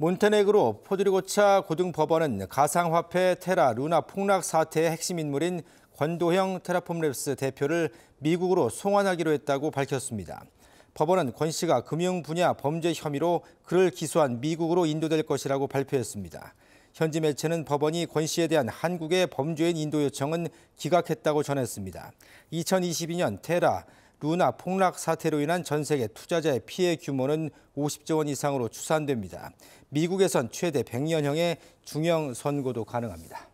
몬테네그로 포드리고차 고등법원은 가상화폐 테라 루나 폭락 사태의 핵심 인물인 권도형 테라폼랩스 대표를 미국으로 송환하기로 했다고 밝혔습니다. 법원은 권 씨가 금융 분야 범죄 혐의로 그를 기소한 미국으로 인도될 것이라고 발표했습니다. 현지 매체는 법원이 권 씨에 대한 한국의 범죄인 인도 요청은 기각했다고 전했습니다. 2022년 테라 루나 폭락 사태로 인한 전 세계 투자자의 피해 규모는 50조 원 이상으로 추산됩니다. 미국에선 최대 100년형의 중형 선고도 가능합니다.